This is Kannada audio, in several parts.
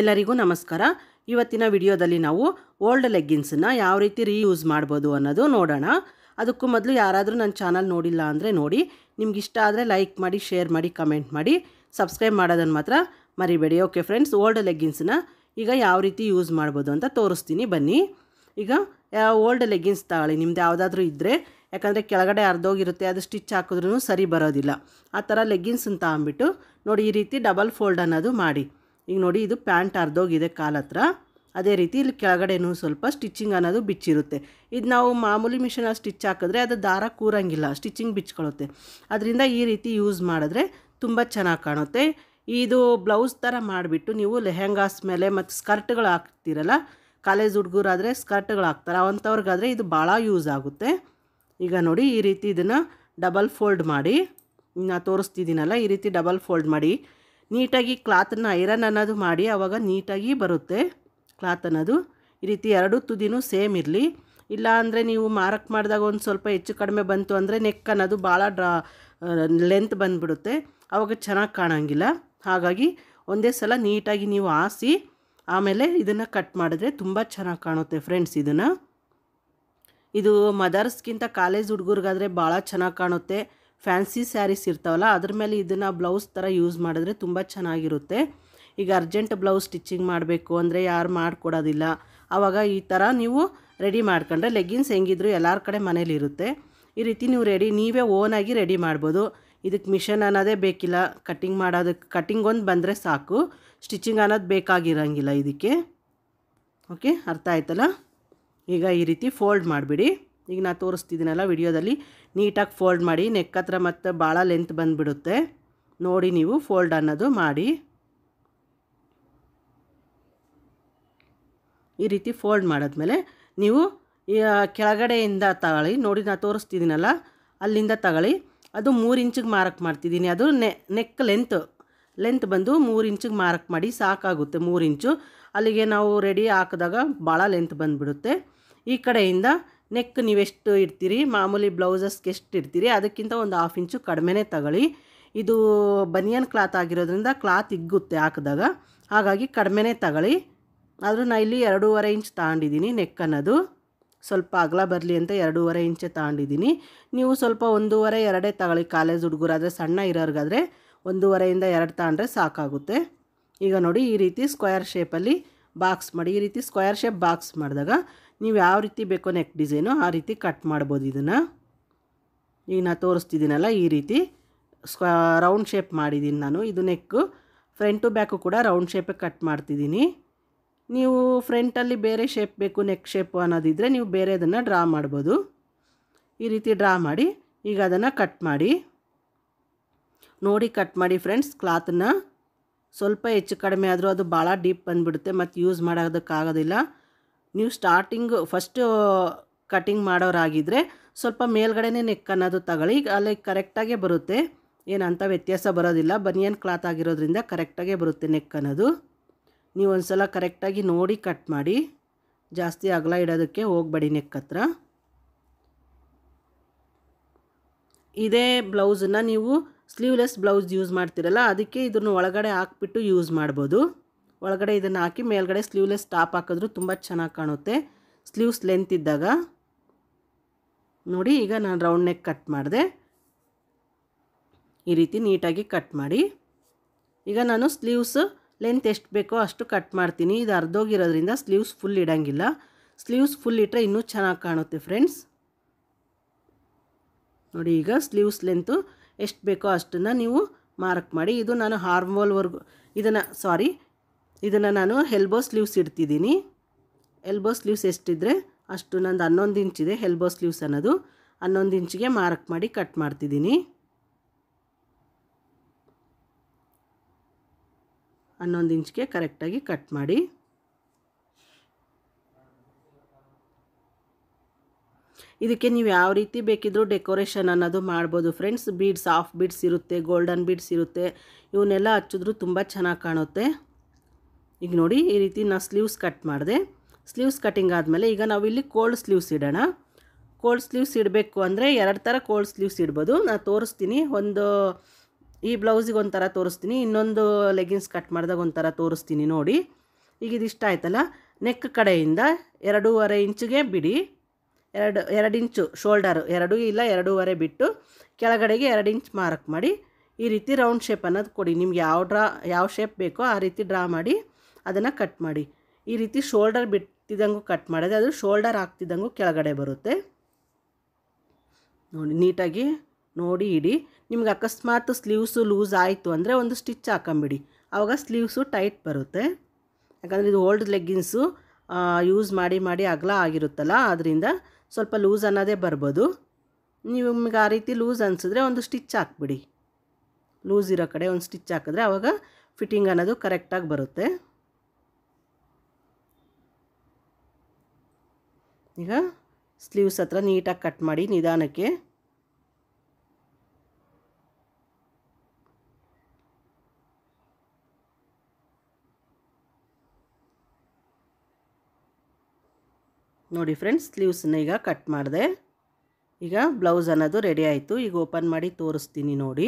ಎಲ್ಲರಿಗೂ ನಮಸ್ಕಾರ ಇವತ್ತಿನ ವಿಡಿಯೋದಲ್ಲಿ ನಾವು ಓಲ್ಡ್ ಲೆಗ್ಗಿನ್ಸನ್ನು ಯಾವ ರೀತಿ ರೀಯೂಸ್ ಮಾಡ್ಬೋದು ಅನ್ನೋದು ನೋಡೋಣ ಅದಕ್ಕೂ ಮೊದಲು ಯಾರಾದರೂ ನನ್ನ ಚಾನಲ್ ನೋಡಿಲ್ಲ ಅಂದರೆ ನೋಡಿ ನಿಮ್ಗೆ ಇಷ್ಟ ಆದರೆ ಲೈಕ್ ಮಾಡಿ ಶೇರ್ ಮಾಡಿ ಕಮೆಂಟ್ ಮಾಡಿ ಸಬ್ಸ್ಕ್ರೈಬ್ ಮಾಡೋದನ್ನು ಮಾತ್ರ ಮರಿಬೇಡಿ ಓಕೆ ಫ್ರೆಂಡ್ಸ್ ಓಲ್ಡ್ ಲೆಗ್ಗಿನ್ಸನ್ನ ಈಗ ಯಾವ ರೀತಿ ಯೂಸ್ ಮಾಡ್ಬೋದು ಅಂತ ತೋರಿಸ್ತೀನಿ ಬನ್ನಿ ಈಗ ಓಲ್ಡ್ ಲೆಗ್ಗಿನ್ಸ್ ತಗೊಳ್ಳಿ ನಿಮ್ದು ಯಾವುದಾದ್ರೂ ಇದ್ದರೆ ಯಾಕಂದರೆ ಕೆಳಗಡೆ ಅರ್ಧೋಗಿರುತ್ತೆ ಅದು ಸ್ಟಿಚ್ ಹಾಕಿದ್ರೂ ಸರಿ ಬರೋದಿಲ್ಲ ಆ ಥರ ಲೆಗ್ಗಿನ್ಸ್ ಅಂತ ಅಂದ್ಬಿಟ್ಟು ನೋಡಿ ಈ ರೀತಿ ಡಬಲ್ ಫೋಲ್ಡ್ ಅನ್ನೋದು ಮಾಡಿ ಈಗ ನೋಡಿ ಇದು ಪ್ಯಾಂಟ್ ಅರ್ಧೋಗಿದೆ ಕಾಲ ಹತ್ರ ಅದೇ ರೀತಿ ಇಲ್ಲಿ ಕೆಳಗಡೆನೂ ಸ್ವಲ್ಪ ಸ್ಟಿಚ್ಚಿಂಗ್ ಅನ್ನೋದು ಬಿಚ್ಚಿರುತ್ತೆ ಇದು ನಾವು ಮಾಮೂಲಿ ಮಿಷಿನಲ್ಲಿ ಸ್ಟಿಚ್ ಹಾಕಿದ್ರೆ ಅದು ದಾರ ಕೂರಂಗಿಲ್ಲ ಸ್ಟಿಚ್ಚಿಂಗ್ ಬಿಚ್ಕೊಳ್ಳುತ್ತೆ ಅದರಿಂದ ಈ ರೀತಿ ಯೂಸ್ ಮಾಡಿದ್ರೆ ತುಂಬ ಚೆನ್ನಾಗಿ ಕಾಣುತ್ತೆ ಇದು ಬ್ಲೌಸ್ ಥರ ಮಾಡಿಬಿಟ್ಟು ನೀವು ಲೆಹೆಂಗಾಸ್ ಮೇಲೆ ಮತ್ತು ಸ್ಕರ್ಟ್ಗಳು ಹಾಕ್ತಿರಲ್ಲ ಕಾಲೇಜ್ ಹುಡುಗರಾದರೆ ಸ್ಕರ್ಟ್ಗಳು ಹಾಕ್ತಾರೆ ಅಂಥವ್ರಿಗಾದರೆ ಇದು ಭಾಳ ಯೂಸ್ ಆಗುತ್ತೆ ಈಗ ನೋಡಿ ಈ ರೀತಿ ಇದನ್ನು ಡಬಲ್ ಫೋಲ್ಡ್ ಮಾಡಿ ನಾನು ತೋರಿಸ್ತಿದ್ದೀನಲ್ಲ ಈ ರೀತಿ ಡಬಲ್ ಫೋಲ್ಡ್ ಮಾಡಿ ನೀಟಾಗಿ ಕ್ಲಾತನ್ನು ಐರನ್ ಅನ್ನೋದು ಮಾಡಿ ಆವಾಗ ನೀಟಾಗಿ ಬರುತ್ತೆ ಕ್ಲಾತ್ ಅನ್ನೋದು ಈ ರೀತಿ ಎರಡು ತುದಿನೂ ಸೇಮ್ ಇರಲಿ ಇಲ್ಲ ಅಂದರೆ ನೀವು ಮಾರ್ಕ್ ಮಾಡಿದಾಗ ಒಂದು ಸ್ವಲ್ಪ ಹೆಚ್ಚು ಕಡಿಮೆ ಬಂತು ಅಂದರೆ ನೆಕ್ ಅನ್ನೋದು ಭಾಳ ಡ್ರಾ ಲೆಂತ್ ಬಂದುಬಿಡುತ್ತೆ ಆವಾಗ ಚೆನ್ನಾಗಿ ಕಾಣೋಂಗಿಲ್ಲ ಹಾಗಾಗಿ ಒಂದೇ ಸಲ ನೀಟಾಗಿ ನೀವು ಹಾಸಿ ಆಮೇಲೆ ಇದನ್ನು ಕಟ್ ಮಾಡಿದ್ರೆ ತುಂಬ ಚೆನ್ನಾಗಿ ಕಾಣುತ್ತೆ ಫ್ರೆಂಡ್ಸ್ ಇದನ್ನು ಇದು ಮದರ್ಸ್ಗಿಂತ ಕಾಲೇಜ್ ಹುಡುಗರಿಗಾದರೆ ಭಾಳ ಚೆನ್ನಾಗಿ ಕಾಣುತ್ತೆ ಫ್ಯಾನ್ಸಿ ಸ್ಯಾರೀಸ್ ಇರ್ತಾವಲ್ಲ ಅದ್ರ ಮೇಲೆ ಇದನ್ನು ಬ್ಲೌಸ್ ಥರ ಯೂಸ್ ಮಾಡಿದ್ರೆ ತುಂಬ ಚೆನ್ನಾಗಿರುತ್ತೆ ಈಗ ಅರ್ಜೆಂಟ್ ಬ್ಲೌಸ್ ಸ್ಟಿಚಿಂಗ್ ಮಾಡಬೇಕು ಅಂದರೆ ಯಾರು ಮಾಡಿಕೊಡೋದಿಲ್ಲ ಆವಾಗ ಈ ಥರ ನೀವು ರೆಡಿ ಮಾಡ್ಕೊಂಡ್ರೆ ಲೆಗ್ಗಿನ್ಸ್ ಹೆಂಗಿದ್ರು ಎಲ್ಲರ ಕಡೆ ಮನೇಲಿರುತ್ತೆ ಈ ರೀತಿ ನೀವು ರೆಡಿ ನೀವೇ ಓನಾಗಿ ರೆಡಿ ಮಾಡ್ಬೋದು ಇದಕ್ಕೆ ಮಿಷನ್ ಅನ್ನೋದೇ ಬೇಕಿಲ್ಲ ಕಟ್ಟಿಂಗ್ ಮಾಡೋದಕ್ಕೆ ಕಟ್ಟಿಂಗ್ ಒಂದು ಬಂದರೆ ಸಾಕು ಸ್ಟಿಚಿಂಗ್ ಅನ್ನೋದು ಬೇಕಾಗಿರೋಂಗಿಲ್ಲ ಇದಕ್ಕೆ ಓಕೆ ಅರ್ಥ ಆಯ್ತಲ್ಲ ಈಗ ಈ ರೀತಿ ಫೋಲ್ಡ್ ಮಾಡಿಬಿಡಿ ಈಗ ನಾನು ತೋರಿಸ್ತಿದ್ದೀನಲ್ಲ ವಿಡಿಯೋದಲ್ಲಿ ನೀಟಾಗಿ ಫೋಲ್ಡ್ ಮಾಡಿ ನೆಕ್ ಹತ್ರ ಮತ್ತು ಭಾಳ ಲೆಂತ್ ಬಂದುಬಿಡುತ್ತೆ ನೋಡಿ ನೀವು ಫೋಲ್ಡ್ ಅನ್ನೋದು ಮಾಡಿ ಈ ರೀತಿ ಫೋಲ್ಡ್ ಮಾಡಿದ್ಮೇಲೆ ನೀವು ಕೆಳಗಡೆಯಿಂದ ತಗೊಳ್ಳಿ ನೋಡಿ ನಾನು ತೋರಿಸ್ತಿದ್ದೀನಲ್ಲ ಅಲ್ಲಿಂದ ತಗೊಳ್ಳಿ ಅದು ಮೂರು ಇಂಚಿಗೆ ಮಾರ್ಕ್ ಮಾಡ್ತಿದ್ದೀನಿ ಅದು ನೆಕ್ ಲೆಂತ್ ಲೆಂತ್ ಬಂದು ಮೂರು ಇಂಚಿಗೆ ಮಾರ್ಕ್ ಮಾಡಿ ಸಾಕಾಗುತ್ತೆ ಮೂರು ಇಂಚು ಅಲ್ಲಿಗೆ ನಾವು ರೆಡಿ ಹಾಕಿದಾಗ ಭಾಳ ಲೆಂತ್ ಬಂದುಬಿಡುತ್ತೆ ಈ ಕಡೆಯಿಂದ ನೆಕ್ ನೀವೆಷ್ಟು ಇಡ್ತೀರಿ ಮಾಮೂಲಿ ಬ್ಲೌಸಸ್ಗೆ ಎಷ್ಟು ಇಡ್ತೀರಿ ಅದಕ್ಕಿಂತ ಒಂದು ಹಾಫ್ ಇಂಚು ಕಡಿಮೆನೇ ತಗೊಳ್ಳಿ ಇದು ಬನಿಯನ್ ಕ್ಲಾತ್ ಆಗಿರೋದ್ರಿಂದ ಕ್ಲಾತ್ ಇಗ್ಗುತ್ತೆ ಹಾಕಿದಾಗ ಹಾಗಾಗಿ ಕಡಿಮೆನೇ ತಗೊಳ್ಳಿ ಆದರೂ ನಾನು ಇಲ್ಲಿ ಎರಡೂವರೆ ಇಂಚ್ ತಗೊಂಡಿದ್ದೀನಿ ನೆಕ್ ಅನ್ನೋದು ಸ್ವಲ್ಪ ಅಗಲ ಬರಲಿ ಅಂತ ಎರಡೂವರೆ ಇಂಚೆ ತಗೊಂಡಿದ್ದೀನಿ ನೀವು ಸ್ವಲ್ಪ ಒಂದೂವರೆ ಎರಡೇ ತಗೊಳ್ಳಿ ಕಾಲೇಜ್ ಹುಡುಗರಾದರೆ ಸಣ್ಣ ಇರೋರಿಗಾದರೆ ಒಂದೂವರೆಯಿಂದ ಎರಡು ತಗೊಂಡ್ರೆ ಸಾಕಾಗುತ್ತೆ ಈಗ ನೋಡಿ ಈ ರೀತಿ ಸ್ಕ್ವಯರ್ ಶೇಪಲ್ಲಿ ಬಾಕ್ಸ್ ಮಾಡಿ ಈ ರೀತಿ ಸ್ಕ್ವಯರ್ ಶೇಪ್ ಬಾಕ್ಸ್ ಮಾಡಿದಾಗ ನೀವು ಯಾವ ರೀತಿ ಬೇಕೋ ನೆಕ್ ಡಿಸೈನು ಆ ರೀತಿ ಕಟ್ ಮಾಡ್ಬೋದು ಇದನ್ನು ಈಗ ನಾನು ತೋರಿಸ್ತಿದ್ದೀನಲ್ಲ ಈ ರೀತಿ ಸ್ಕ್ವಾ ರೌಂಡ್ ಶೇಪ್ ಮಾಡಿದ್ದೀನಿ ನಾನು ಇದು ನೆಕ್ಕು ಟು ಬ್ಯಾಕು ಕೂಡ ರೌಂಡ್ ಶೇಪೇ ಕಟ್ ಮಾಡ್ತಿದ್ದೀನಿ ನೀವು ಫ್ರಂಟಲ್ಲಿ ಬೇರೆ ಶೇಪ್ ಬೇಕು ನೆಕ್ ಶೇಪು ಅನ್ನೋದಿದ್ದರೆ ನೀವು ಬೇರೆ ಅದನ್ನು ಡ್ರಾ ಮಾಡ್ಬೋದು ಈ ರೀತಿ ಡ್ರಾ ಮಾಡಿ ಈಗ ಅದನ್ನು ಕಟ್ ಮಾಡಿ ನೋಡಿ ಕಟ್ ಮಾಡಿ ಫ್ರೆಂಡ್ಸ್ ಕ್ಲಾತನ್ನು ಸ್ವಲ್ಪ ಹೆಚ್ಚು ಕಡಿಮೆ ಆದರೂ ಅದು ಭಾಳ ಡೀಪ್ ಬಂದುಬಿಡುತ್ತೆ ಮತ್ತು ಯೂಸ್ ಮಾಡೋದಕ್ಕಾಗೋದಿಲ್ಲ ನೀವು ಸ್ಟಾರ್ಟಿಂಗು ಫಸ್ಟು ಕಟಿಂಗ್ ಮಾಡೋರಾಗಿದ್ದರೆ ಸ್ವಲ್ಪ ಮೇಲ್ಗಡೆನೇ ನೆಕ್ ಅನ್ನೋದು ತಗೊಳ್ಳಿ ಅಲ್ಲಿ ಕರೆಕ್ಟಾಗೇ ಬರುತ್ತೆ ಏನಂತ ವ್ಯತ್ಯಾಸ ಬರೋದಿಲ್ಲ ಬನಿಯನ್ ಕ್ಲಾತ್ ಆಗಿರೋದ್ರಿಂದ ಕರೆಕ್ಟಾಗೇ ಬರುತ್ತೆ ನೆಕ್ ಅನ್ನೋದು ನೀವು ಒಂದು ಸಲ ಕರೆಕ್ಟಾಗಿ ನೋಡಿ ಕಟ್ ಮಾಡಿ ಜಾಸ್ತಿ ಅಗಲ ಇಡೋದಕ್ಕೆ ಹೋಗಬೇಡಿ ನೆಕ್ ಹತ್ರ ಇದೇ ಬ್ಲೌಸನ್ನು ನೀವು ಸ್ಲೀವ್ಲೆಸ್ ಬ್ಲೌಸ್ ಯೂಸ್ ಮಾಡ್ತಿರಲ್ಲ ಅದಕ್ಕೆ ಇದನ್ನು ಒಳಗಡೆ ಹಾಕ್ಬಿಟ್ಟು ಯೂಸ್ ಮಾಡ್ಬೋದು ಒಳಗಡೆ ಇದನ್ನು ಹಾಕಿ ಮೇಲ್ಗಡೆ ಸ್ಲೀವ್ಲೆಸ್ ಟಾಪ್ ಹಾಕಿದ್ರು ತುಂಬ ಚೆನ್ನಾಗಿ ಕಾಣುತ್ತೆ ಸ್ಲೀವ್ಸ್ ಲೆಂತ್ ಇದ್ದಾಗ ನೋಡಿ ಈಗ ನಾನು ರೌಂಡ್ ನೆಕ್ ಕಟ್ ಮಾಡಿದೆ ಈ ರೀತಿ ನೀಟಾಗಿ ಕಟ್ ಮಾಡಿ ಈಗ ನಾನು ಸ್ಲೀವ್ಸ್ ಲೆಂತ್ ಎಷ್ಟು ಬೇಕೋ ಅಷ್ಟು ಕಟ್ ಮಾಡ್ತೀನಿ ಇದು ಅರ್ಧೋಗಿರೋದ್ರಿಂದ ಸ್ಲೀವ್ಸ್ ಫುಲ್ ಇಡೋಂಗಿಲ್ಲ ಸ್ಲೀವ್ಸ್ ಫುಲ್ ಇಟ್ಟರೆ ಇನ್ನೂ ಚೆನ್ನಾಗಿ ಕಾಣುತ್ತೆ ಫ್ರೆಂಡ್ಸ್ ನೋಡಿ ಈಗ ಸ್ಲೀವ್ಸ್ ಲೆಂತು ಎಷ್ಟು ಬೇಕೋ ಅಷ್ಟನ್ನು ನೀವು ಮಾರ್ಕ್ ಮಾಡಿ ಇದು ನಾನು ಹಾರ್ಮೋಲ್ವರ್ಗು ಇದನ್ನು ಸಾರಿ ಇದನ್ನು ನಾನು ಎಲ್ಬೋ ಸ್ಲೀವ್ಸ್ ಇಡ್ತಿದ್ದೀನಿ ಎಲ್ಬೋ ಸ್ಲೀವ್ಸ್ ಎಷ್ಟಿದ್ರೆ ಅಷ್ಟು ನಂದು ಹನ್ನೊಂದು ಇಂಚಿದೆ ಎಲ್ಬೋ ಸ್ಲೀವ್ಸ್ ಅನ್ನೋದು ಹನ್ನೊಂದು ಇಂಚಿಗೆ ಮಾರ್ಕ್ ಮಾಡಿ ಕಟ್ ಮಾಡ್ತಿದ್ದೀನಿ ಹನ್ನೊಂದು ಇಂಚಿಗೆ ಕರೆಕ್ಟಾಗಿ ಕಟ್ ಮಾಡಿ ಇದಕ್ಕೆ ನೀವು ಯಾವ ರೀತಿ ಬೇಕಿದ್ರೂ ಡೆಕೋರೇಷನ್ ಅನ್ನೋದು ಮಾಡ್ಬೋದು ಫ್ರೆಂಡ್ಸ್ ಬೀಡ್ಸ್ ಆಫ್ ಬೀಡ್ಸ್ ಇರುತ್ತೆ ಗೋಲ್ಡನ್ ಬೀಡ್ಸ್ ಇರುತ್ತೆ ಇವನ್ನೆಲ್ಲ ಹಚ್ಚಿದ್ರೂ ತುಂಬ ಚೆನ್ನಾಗಿ ಕಾಣುತ್ತೆ ಈಗ ನೋಡಿ ಈ ರೀತಿ ನಾನು ಸ್ಲೀವ್ಸ್ ಕಟ್ ಮಾಡಿದೆ ಸ್ಲೀವ್ಸ್ ಕಟಿಂಗ್ ಆದಮೇಲೆ ಈಗ ನಾವು ಇಲ್ಲಿ ಕೋಲ್ಡ್ ಸ್ಲೀವ್ಸ್ ಇಡೋಣ ಕೋಲ್ಡ್ ಸ್ಲೀವ್ಸ್ ಇಡಬೇಕು ಅಂದರೆ ಎರಡು ಥರ ಕೋಲ್ಡ್ ಸ್ಲೀವ್ಸ್ ಇಡ್ಬೋದು ನಾನು ತೋರಿಸ್ತೀನಿ ಒಂದು ಈ ಬ್ಲೌಸಿಗೆ ಒಂಥರ ತೋರಿಸ್ತೀನಿ ಇನ್ನೊಂದು ಲೆಗಿನ್ಸ್ ಕಟ್ ಮಾಡಿದಾಗ ಒಂಥರ ತೋರಿಸ್ತೀನಿ ನೋಡಿ ಈಗ ಇದಿಷ್ಟ ಆಯ್ತಲ್ಲ ನೆಕ್ ಕಡೆಯಿಂದ ಎರಡೂವರೆ ಇಂಚಿಗೆ ಬಿಡಿ ಎರಡು ಎರಡು ಇಂಚು ಶೋಲ್ಡರು ಎರಡೂ ಇಲ್ಲ ಎರಡೂವರೆ ಬಿಟ್ಟು ಕೆಳಗಡೆಗೆ ಎರಡು ಇಂಚ್ ಮಾರ್ಕ್ ಮಾಡಿ ಈ ರೀತಿ ರೌಂಡ್ ಶೇಪ್ ಅನ್ನೋದು ಕೊಡಿ ನಿಮ್ಗೆ ಯಾವ ಡ್ರಾ ಯಾವ ಶೇಪ್ ಬೇಕೋ ಆ ರೀತಿ ಡ್ರಾ ಮಾಡಿ ಅದನ್ನು ಕಟ್ ಮಾಡಿ ಈ ರೀತಿ ಶೋಲ್ಡರ್ ಬಿಟ್ಟಿದ್ದಂಗೂ ಕಟ್ ಮಾಡಿದ್ರೆ ಅದು ಶೋಲ್ಡರ್ ಹಾಕ್ತಿದ್ದಂಗು ಕೆಳಗಡೆ ಬರುತ್ತೆ ನೋಡಿ ನೀಟಾಗಿ ನೋಡಿ ಇಡಿ ನಿಮ್ಗೆ ಅಕಸ್ಮಾತ್ ಸ್ಲೀವ್ಸು ಲೂಸ್ ಆಯಿತು ಅಂದರೆ ಒಂದು ಸ್ಟಿಚ್ ಹಾಕೊಂಬಿಡಿ ಆವಾಗ ಸ್ಲೀವ್ಸು ಟೈಟ್ ಬರುತ್ತೆ ಯಾಕಂದರೆ ಇದು ಓಲ್ಡ್ ಲೆಗ್ಗಿನ್ಸು ಯೂಸ್ ಮಾಡಿ ಮಾಡಿ ಅಗಲ ಆಗಿರುತ್ತಲ್ಲ ಆದ್ದರಿಂದ ಸ್ವಲ್ಪ ಲೂಸ್ ಅನ್ನೋದೇ ಬರ್ಬೋದು ನೀವು ನಿಮ್ಗೆ ಆ ರೀತಿ ಲೂಸ್ ಅನಿಸಿದ್ರೆ ಒಂದು ಸ್ಟಿಚ್ ಹಾಕ್ಬಿಡಿ ಲೂಸ್ ಇರೋ ಕಡೆ ಒಂದು ಸ್ಟಿಚ್ ಹಾಕಿದ್ರೆ ಆವಾಗ ಫಿಟ್ಟಿಂಗ್ ಅನ್ನೋದು ಕರೆಕ್ಟಾಗಿ ಬರುತ್ತೆ ಈಗ ಸ್ಲೀವ್ಸ್ ಹತ್ರ ನೀಟಾಗಿ ಕಟ್ ಮಾಡಿ ನಿಧಾನಕ್ಕೆ ನೋಡಿ ಫ್ರೆಂಡ್ಸ್ ಸ್ಲೀವ್ಸನ್ನ ಈಗ ಕಟ್ ಮಾಡಿದೆ ಈಗ ಬ್ಲೌಸ್ ಅನ್ನೋದು ರೆಡಿ ಆಯಿತು ಈಗ ಓಪನ್ ಮಾಡಿ ತೋರಿಸ್ತೀನಿ ನೋಡಿ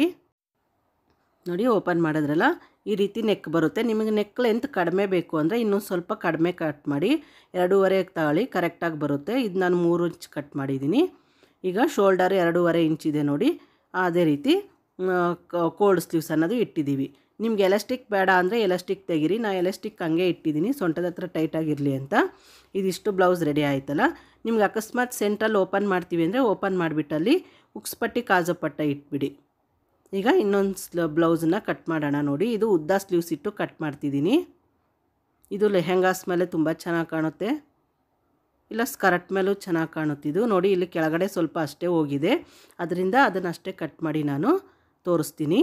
ನೋಡಿ ಓಪನ್ ಮಾಡಿದ್ರಲ್ಲ ಈ ರೀತಿ ನೆಕ್ ಬರುತ್ತೆ ನಿಮಗೆ ನೆಕ್ ಲೆಂತ್ ಕಡಿಮೆ ಬೇಕು ಅಂದರೆ ಇನ್ನೊಂದು ಸ್ವಲ್ಪ ಕಡಿಮೆ ಕಟ್ ಮಾಡಿ ಎರಡೂವರೆ ತಾಳಿ ಕರೆಕ್ಟಾಗಿ ಬರುತ್ತೆ ಇದು ನಾನು ಮೂರು ಇಂಚ್ ಕಟ್ ಮಾಡಿದ್ದೀನಿ ಈಗ ಶೋಲ್ಡರ್ ಎರಡೂವರೆ ಇಂಚಿದೆ ನೋಡಿ ಅದೇ ರೀತಿ ಕೋಲ್ಡ್ ಸ್ಲೀವ್ಸ್ ಅನ್ನೋದು ಇಟ್ಟಿದ್ದೀವಿ ನಿಮ್ಗೆ ಎಲಾಸ್ಟಿಕ್ ಬೇಡ ಅಂದರೆ ಎಲಾಸ್ಟಿಕ್ ತೆಗಿರಿ ನಾನು ಎಲಾಸ್ಟಿಕ್ ಹಂಗೆ ಇಟ್ಟಿದ್ದೀನಿ ಸೊಂಟದ ಹತ್ರ ಟೈಟಾಗಿರಲಿ ಅಂತ ಇದಿಷ್ಟು ಬ್ಲೌಸ್ ರೆಡಿ ಆಯ್ತಲ್ಲ ನಿಮ್ಗೆ ಅಕಸ್ಮಾತ್ ಸೆಂಟ್ರಲ್ಲಿ ಓಪನ್ ಮಾಡ್ತೀವಿ ಅಂದರೆ ಓಪನ್ ಮಾಡಿಬಿಟ್ಟಲ್ಲಿ ಉಕ್ಸ್ಪಟ್ಟಿ ಕಾಜು ಪಟ್ಟ ಇಟ್ಬಿಡಿ ಈಗ ಇನ್ನೊಂದು ಸ್ಲ ಬ್ಲೌಸನ್ನ ಕಟ್ ಮಾಡೋಣ ನೋಡಿ ಇದು ಉದ್ದ ಸ್ಲೀವ್ಸ್ ಇಟ್ಟು ಕಟ್ ಮಾಡ್ತಿದ್ದೀನಿ ಇದು ಲೆಹೆಂಗಾಸ್ ಮೇಲೆ ತುಂಬ ಚೆನ್ನಾಗಿ ಕಾಣುತ್ತೆ ಇಲ್ಲ ಸ್ಕರ್ಟ್ ಮೇಲೂ ಚೆನ್ನಾಗಿ ಕಾಣುತ್ತಿದ್ದು ನೋಡಿ ಇಲ್ಲಿ ಕೆಳಗಡೆ ಸ್ವಲ್ಪ ಅಷ್ಟೇ ಹೋಗಿದೆ ಅದರಿಂದ ಅದನ್ನು ಅಷ್ಟೇ ಕಟ್ ಮಾಡಿ ನಾನು ತೋರಿಸ್ತೀನಿ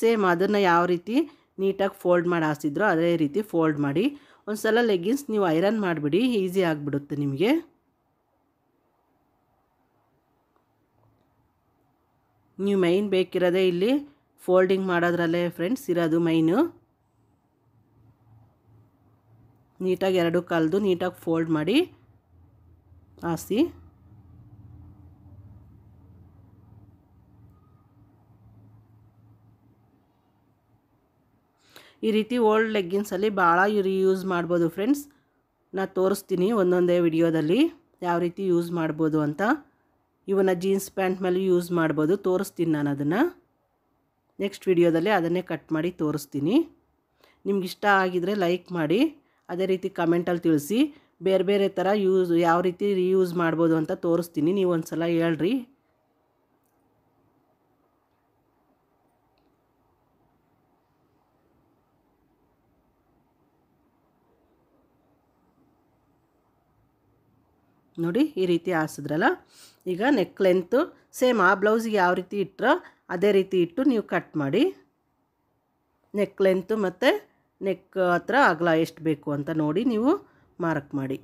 ಸೇಮ್ ಅದನ್ನು ಯಾವ ರೀತಿ ನೀಟಾಗಿ ಫೋಲ್ಡ್ ಮಾಡಿ ಹಾಸಿದ್ರು ಅದೇ ರೀತಿ ಫೋಲ್ಡ್ ಮಾಡಿ ಒಂದು ಸಲ ಲೆಗ್ಗಿನ್ಸ್ ನೀವು ಐರನ್ ಮಾಡಿಬಿಡಿ ಈಸಿ ಆಗಿಬಿಡುತ್ತೆ ನಿಮಗೆ ನೀವು ಮೈನ್ ಬೇಕಿರೋದೇ ಇಲ್ಲಿ ಫೋಲ್ಡಿಂಗ್ ಮಾಡೋದ್ರಲ್ಲೇ ಫ್ರೆಂಡ್ಸ್ ಇರೋದು ಮೈನು ನೀಟಾಗಿ ಎರಡು ಕಲ್ದು ನೀಟಾಗಿ ಫೋಲ್ಡ್ ಮಾಡಿ ಹಾಸಿ ಈ ರೀತಿ ಓಲ್ಡ್ ಲೆಗ್ಗಿನ್ಸಲ್ಲಿ ಭಾಳ ಯೂಸ್ ಮಾಡ್ಬೋದು ಫ್ರೆಂಡ್ಸ್ ನಾನು ತೋರಿಸ್ತೀನಿ ಒಂದೊಂದೇ ವಿಡಿಯೋದಲ್ಲಿ ಯಾವ ರೀತಿ ಯೂಸ್ ಮಾಡ್ಬೋದು ಅಂತ ಇವನ್ನ ಜೀನ್ಸ್ ಪ್ಯಾಂಟ್ ಮೇಲೆ ಯೂಸ್ ಮಾಡ್ಬೋದು ತೋರಿಸ್ತೀನಿ ನಾನು ಅದನ್ನು ನೆಕ್ಸ್ಟ್ ವಿಡಿಯೋದಲ್ಲಿ ಅದನ್ನೇ ಕಟ್ ಮಾಡಿ ತೋರಿಸ್ತೀನಿ ನಿಮ್ಗೆ ಇಷ್ಟ ಆಗಿದರೆ ಲೈಕ್ ಮಾಡಿ ಅದೇ ರೀತಿ ಕಮೆಂಟಲ್ಲಿ ತಿಳಿಸಿ ಬೇರೆ ಬೇರೆ ಥರ ಯೂಸ್ ಯಾವ ರೀತಿ ರಿಯೂಸ್ ಮಾಡ್ಬೋದು ಅಂತ ತೋರಿಸ್ತೀನಿ ನೀವು ಒಂದು ಸಲ ಹೇಳ್ರಿ ನೋಡಿ ಈ ರೀತಿ ಹಾಸಿದ್ರಲ್ಲ ಈಗ ನೆಕ್ ಲೆಂತು ಸೇಮ್ ಆ ಬ್ಲೌಸಿಗೆ ಯಾವ ರೀತಿ ಇಟ್ಟರೋ ಅದೇ ರೀತಿ ಇಟ್ಟು ನೀವು ಕಟ್ ಮಾಡಿ ನೆಕ್ ಲೆಂತು ಮತ್ತು ನೆಕ್ ಹತ್ರ ಅಗಲ ಎಷ್ಟು ಬೇಕು ಅಂತ ನೋಡಿ ನೀವು ಮಾರ್ಕ್ ಮಾಡಿ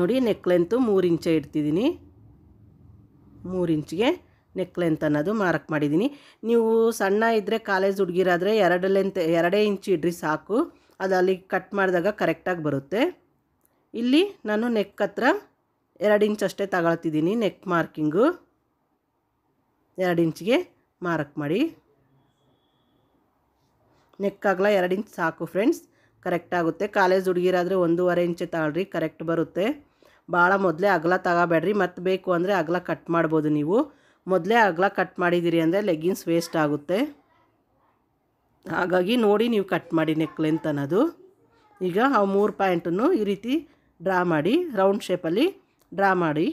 ನೋಡಿ ನೆಕ್ ಲೆಂತು ಮೂರು ಇಂಚ ಇಡ್ತಿದ್ದೀನಿ ಮೂರು ಇಂಚಿಗೆ ನೆಕ್ ಲೆಂತ್ ಅನ್ನೋದು ಮಾರ್ಕ್ ಮಾಡಿದ್ದೀನಿ ನೀವು ಸಣ್ಣ ಇದ್ದರೆ ಕಾಲೇಜ್ ಹುಡುಗಿರಾದರೆ ಎರಡು ಲೆಂತ್ ಎರಡೇ ಇಂಚು ಇಡ್ರಿ ಸಾಕು ಅದು ಅಲ್ಲಿ ಕಟ್ ಮಾಡಿದಾಗ ಕರೆಕ್ಟಾಗಿ ಬರುತ್ತೆ ಇಲ್ಲಿ ನಾನು ನೆಕ್ ಹತ್ರ ಎರಡು ಇಂಚ್ ಅಷ್ಟೇ ತಗೊಳ್ತಿದ್ದೀನಿ ನೆಕ್ ಮಾರ್ಕಿಂಗು ಎರಡು ಇಂಚಿಗೆ ಮಾರ್ಕ್ ಮಾಡಿ ನೆಕ್ ಆಗಲ ಎರಡು ಇಂಚ್ ಸಾಕು ಫ್ರೆಂಡ್ಸ್ ಕರೆಕ್ಟ್ ಆಗುತ್ತೆ ಕಾಲೇಜ್ ಹುಡುಗಿರಾದರೆ ಒಂದೂವರೆ ಇಂಚೆ ತಗೊಳ್ರಿ ಕರೆಕ್ಟ್ ಬರುತ್ತೆ ಭಾಳ ಮೊದಲೇ ಅಗಲ ತಗೋಬೇಡ್ರಿ ಮತ್ತೆ ಬೇಕು ಅಂದರೆ ಅಗಲ ಕಟ್ ಮಾಡ್ಬೋದು ನೀವು ಮೊದಲೇ ಅಗಲ ಕಟ್ ಮಾಡಿದ್ದೀರಿ ಅಂದರೆ ಲೆಗ್ಗಿನ್ಸ್ ವೇಸ್ಟ್ ಆಗುತ್ತೆ ಹಾಗಾಗಿ ನೋಡಿ ನೀವು ಕಟ್ ಮಾಡಿ ನೆಕ್ ಲೆಂತ್ ಅನ್ನೋದು ಈಗ ಆ ಮೂರು ಪಾಯಿಂಟನ್ನು ಈ ರೀತಿ ಡ್ರಾ ಮಾಡಿ ರೌಂಡ್ ಶೇಪಲ್ಲಿ ಡ್ರಾ ಮಾಡಿ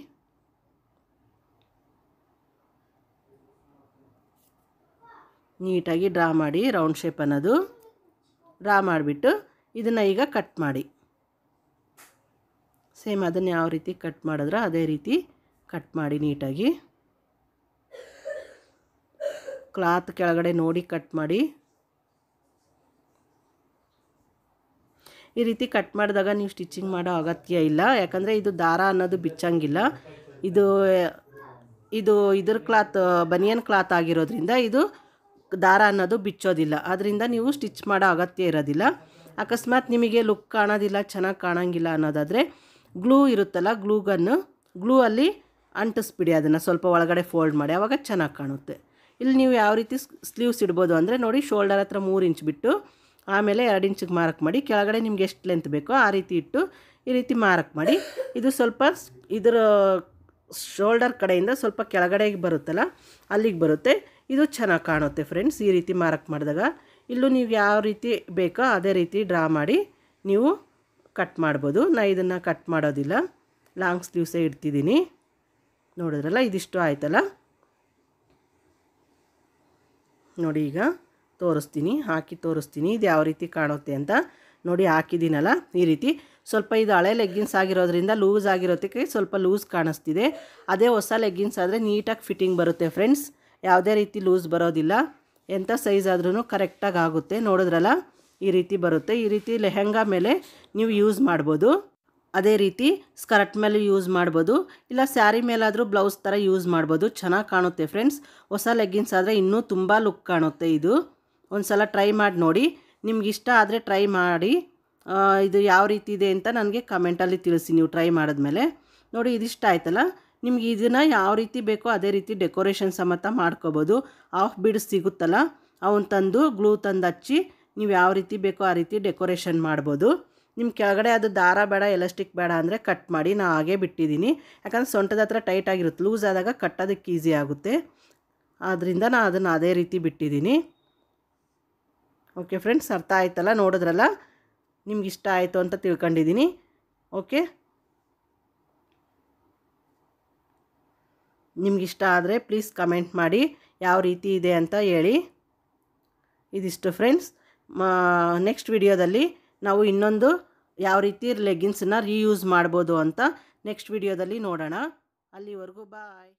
ನೀಟಾಗಿ ಡ್ರಾ ಮಾಡಿ ರೌಂಡ್ ಶೇಪ್ ಅನ್ನೋದು ಡ್ರಾ ಮಾಡಿಬಿಟ್ಟು ಇದನ್ನು ಈಗ ಕಟ್ ಮಾಡಿ ಸೇಮ್ ಅದನ್ನು ಯಾವ ರೀತಿ ಕಟ್ ಮಾಡಿದ್ರೆ ಅದೇ ರೀತಿ ಕಟ್ ಮಾಡಿ ನೀಟಾಗಿ ಕ್ಲಾತ್ ಕೆಳಗಡೆ ನೋಡಿ ಕಟ್ ಮಾಡಿ ಈ ರೀತಿ ಕಟ್ ಮಾಡಿದಾಗ ನೀವು ಸ್ಟಿಚಿಂಗ್ ಮಾಡೋ ಅಗತ್ಯ ಇಲ್ಲ ಯಾಕಂದರೆ ಇದು ದಾರ ಅನ್ನೋದು ಬಿಚ್ಚಂಗಿಲ್ಲ ಇದು ಇದು ಇದ್ರ ಕ್ಲಾತ್ ಬನಿಯನ್ ಕ್ಲಾತ್ ಆಗಿರೋದ್ರಿಂದ ಇದು ದಾರ ಅನ್ನೋದು ಬಿಚ್ಚೋದಿಲ್ಲ ಆದ್ದರಿಂದ ನೀವು ಸ್ಟಿಚ್ ಮಾಡೋ ಅಗತ್ಯ ಇರೋದಿಲ್ಲ ಅಕಸ್ಮಾತ್ ನಿಮಗೆ ಲುಕ್ ಕಾಣೋದಿಲ್ಲ ಚೆನ್ನಾಗಿ ಕಾಣೋಂಗಿಲ್ಲ ಅನ್ನೋದಾದರೆ ಗ್ಲೂ ಇರುತ್ತಲ್ಲ ಗ್ಲೂಗನ್ನು ಗ್ಲೂ ಅಲ್ಲಿ ಅಂಟಿಸ್ಬಿಡಿ ಅದನ್ನು ಸ್ವಲ್ಪ ಒಳಗಡೆ ಫೋಲ್ಡ್ ಮಾಡಿ ಆವಾಗ ಚೆನ್ನಾಗಿ ಕಾಣುತ್ತೆ ಇಲ್ಲಿ ನೀವು ಯಾವ ರೀತಿ ಸ್ಲೀವ್ಸ್ ಇಡ್ಬೋದು ಅಂದರೆ ನೋಡಿ ಶೋಲ್ಡರ್ ಹತ್ರ ಮೂರು ಇಂಚ್ ಬಿಟ್ಟು ಆಮೇಲೆ ಎರಡು ಇಂಚಿಗೆ ಮಾರ್ಕ್ ಮಾಡಿ ಕೆಳಗಡೆ ನಿಮ್ಗೆ ಎಷ್ಟು ಲೆಂತ್ ಬೇಕೋ ಆ ರೀತಿ ಇಟ್ಟು ಈ ರೀತಿ ಮಾರ್ಕ್ ಮಾಡಿ ಇದು ಸ್ವಲ್ಪ ಇದರ ಶೋಲ್ಡರ್ ಕಡೆಯಿಂದ ಸ್ವಲ್ಪ ಕೆಳಗಡೆಗೆ ಬರುತ್ತಲ್ಲ ಅಲ್ಲಿಗೆ ಬರುತ್ತೆ ಇದು ಚೆನ್ನಾಗಿ ಕಾಣುತ್ತೆ ಫ್ರೆಂಡ್ಸ್ ಈ ರೀತಿ ಮಾರಕ್ ಮಾಡಿದಾಗ ಇಲ್ಲೂ ನೀವು ಯಾವ ರೀತಿ ಬೇಕೋ ಅದೇ ರೀತಿ ಡ್ರಾ ಮಾಡಿ ನೀವು ಕಟ್ ಮಾಡ್ಬೋದು ನಾ ಇದನ್ನು ಕಟ್ ಮಾಡೋದಿಲ್ಲ ಲಾಂಗ್ ಸ್ಲೀವ್ಸೇ ಇಡ್ತಿದ್ದೀನಿ ನೋಡಿದ್ರಲ್ಲ ಇದಿಷ್ಟು ಆಯ್ತಲ್ಲ ನೋಡಿ ಈಗ ತೋರಿಸ್ತೀನಿ ಹಾಕಿ ತೋರಿಸ್ತೀನಿ ಇದು ಯಾವ ರೀತಿ ಕಾಣುತ್ತೆ ಅಂತ ನೋಡಿ ಹಾಕಿದ್ದೀನಲ್ಲ ಈ ರೀತಿ ಸ್ವಲ್ಪ ಇದು ಹಳೆ ಲೆಗ್ಗಿನ್ಸ್ ಆಗಿರೋದ್ರಿಂದ ಲೂಸ್ ಆಗಿರೋದಕ್ಕೆ ಸ್ವಲ್ಪ ಲೂಸ್ ಕಾಣಿಸ್ತಿದೆ ಅದೇ ಹೊಸ ಲೆಗ್ಗಿನ್ಸ್ ಆದರೆ ನೀಟಾಗಿ ಫಿಟ್ಟಿಂಗ್ ಬರುತ್ತೆ ಫ್ರೆಂಡ್ಸ್ ಯಾವುದೇ ರೀತಿ ಲೂಸ್ ಬರೋದಿಲ್ಲ ಎಂಥ ಸೈಜ್ ಆದ್ರೂ ಕರೆಕ್ಟಾಗಿ ಆಗುತ್ತೆ ನೋಡಿದ್ರಲ್ಲ ಈ ರೀತಿ ಬರುತ್ತೆ ಈ ರೀತಿ ಲೆಹೆಂಗಾ ಮೇಲೆ ನೀವು ಯೂಸ್ ಮಾಡ್ಬೋದು ಅದೇ ರೀತಿ ಸ್ಕರ್ಟ್ ಮೇಲೆ ಯೂಸ್ ಮಾಡ್ಬೋದು ಇಲ್ಲ ಸ್ಯಾರಿ ಮೇಲಾದರೂ ಬ್ಲೌಸ್ ಥರ ಯೂಸ್ ಮಾಡ್ಬೋದು ಚೆನ್ನಾಗಿ ಕಾಣುತ್ತೆ ಫ್ರೆಂಡ್ಸ್ ಹೊಸ ಲೆಗ್ಗಿನ್ಸ್ ಆದರೆ ಇನ್ನೂ ತುಂಬ ಲುಕ್ ಕಾಣುತ್ತೆ ಇದು ಒಂದು ಸಲ ಟ್ರೈ ಮಾಡಿ ನೋಡಿ ನಿಮ್ಗೆ ಇಷ್ಟ ಆದರೆ ಟ್ರೈ ಮಾಡಿ ಇದು ಯಾವ ರೀತಿ ಇದೆ ಅಂತ ನನಗೆ ಕಮೆಂಟಲ್ಲಿ ತಿಳಿಸಿ ನೀವು ಟ್ರೈ ಮಾಡಿದ್ಮೇಲೆ ನೋಡಿ ಇದಿಷ್ಟ ಆಯ್ತಲ್ಲ ನಿಮ್ಗೆ ಇದನ್ನು ಯಾವ ರೀತಿ ಬೇಕೋ ಅದೇ ರೀತಿ ಡೆಕೋರೇಷನ್ ಸಮೇತ ಮಾಡ್ಕೋಬೋದು ಆಫ್ ಬಿಡ್ಸ್ ಸಿಗುತ್ತಲ್ಲ ಅವನ್ನ ತಂದು ಗ್ಲೂ ತಂದು ಹಚ್ಚಿ ನೀವು ಯಾವ ರೀತಿ ಬೇಕೋ ಆ ರೀತಿ ಡೆಕೋರೇಷನ್ ಮಾಡ್ಬೋದು ನಿಮ್ಮ ಕೆಳಗಡೆ ಅದು ದಾರ ಬೇಡ ಎಲಾಸ್ಟಿಕ್ ಬೇಡ ಅಂದರೆ ಕಟ್ ಮಾಡಿ ನಾನು ಹಾಗೆ ಬಿಟ್ಟಿದ್ದೀನಿ ಯಾಕಂದ್ರೆ ಸೊಂಟದ ಹತ್ರ ಟೈಟ್ ಆಗಿರುತ್ತೆ ಲೂಸ್ ಆದಾಗ ಕಟ್ಟೋದಕ್ಕೆ ಈಸಿ ಆಗುತ್ತೆ ಆದ್ದರಿಂದ ನಾನು ಅದನ್ನು ಅದೇ ರೀತಿ ಬಿಟ್ಟಿದ್ದೀನಿ ಓಕೆ ಫ್ರೆಂಡ್ಸ್ ಅರ್ಥ ಆಯ್ತಲ್ಲ ನೋಡಿದ್ರಲ್ಲ ನಿಮ್ಗೆ ಇಷ್ಟ ಆಯಿತು ಅಂತ ತಿಳ್ಕೊಂಡಿದ್ದೀನಿ ಓಕೆ ನಿಮಗಿಷ್ಟ ಆದರೆ ಪ್ಲೀಸ್ ಕಮೆಂಟ್ ಮಾಡಿ ಯಾವ ರೀತಿ ಇದೆ ಅಂತ ಹೇಳಿ ಇದಿಷ್ಟು ಫ್ರೆಂಡ್ಸ್ ನೆಕ್ಸ್ಟ್ ವಿಡಿಯೋದಲ್ಲಿ ನಾವು ಇನ್ನೊಂದು ಯಾವ ರೀತಿ ಲೆಗ್ಗಿನ್ಸನ್ನ ರೀಯೂಸ್ ಮಾಡ್ಬೋದು ಅಂತ ನೆಕ್ಸ್ಟ್ ವಿಡಿಯೋದಲ್ಲಿ ನೋಡೋಣ ಅಲ್ಲಿವರೆಗೂ ಬಾಯ್